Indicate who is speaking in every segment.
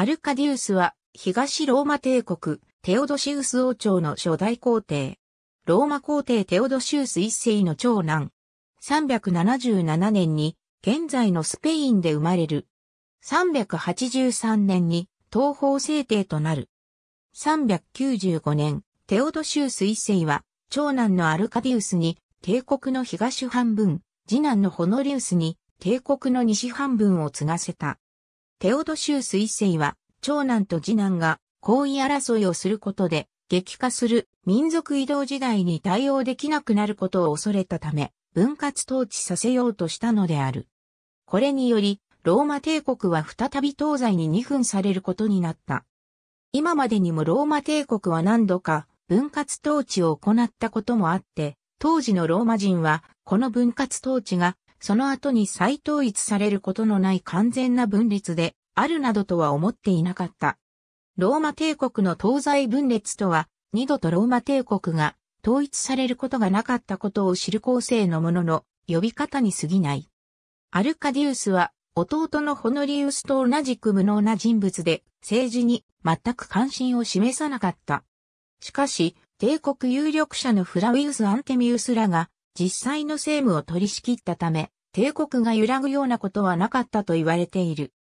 Speaker 1: アルカディウスは、東ローマ帝国、テオドシウス王朝
Speaker 2: の初代皇帝。ローマ皇帝テオドシウス一世の長男。377年に、現在のスペインで生まれる。383年に、東方聖帝となる。395年、テオドシウス一世は、長男のアルカディウスに、帝国の東半分、次男のホノリウスに、帝国の西半分を継がせた。テオドシウス一世は、長男と次男が、行為争いをすることで、激化する民族移動時代に対応できなくなることを恐れたため、分割統治させようとしたのである。これにより、ローマ帝国は再び東西に二分されることになった。今までにもローマ帝国は何度か分割統治を行ったこともあって、当時のローマ人は、この分割統治がその後に再統一されることのない完全な分裂であるなどとは思っていなかった。ローマ帝国の東西分裂とは、二度とローマ帝国が統一されることがなかったことを知る構成のものの呼び方に過ぎない。アルカディウスは弟のホノリウスと同じく無能な人物で政治に全く関心を示さなかった。しかし、帝国有力者のフラウィウス・アンテミウスらが実際の政務を取り仕切ったため、帝国が揺らぐようなことはなかったと言われている。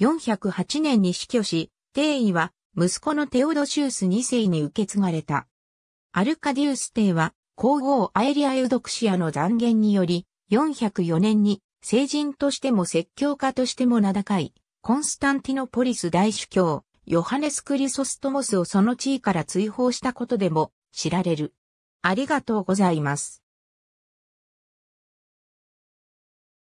Speaker 2: 408年に死去し、帝位は息子のテオドシウス2世に受け継がれた。アルカディウス帝は皇后アエリア・エウドクシアの残言により、404年に聖人としても説教家としても名高い、コンスタンティノポリス大主教、ヨハネス・クリソストモスをその地位から追放したことでも
Speaker 1: 知られる。ありがとうございます。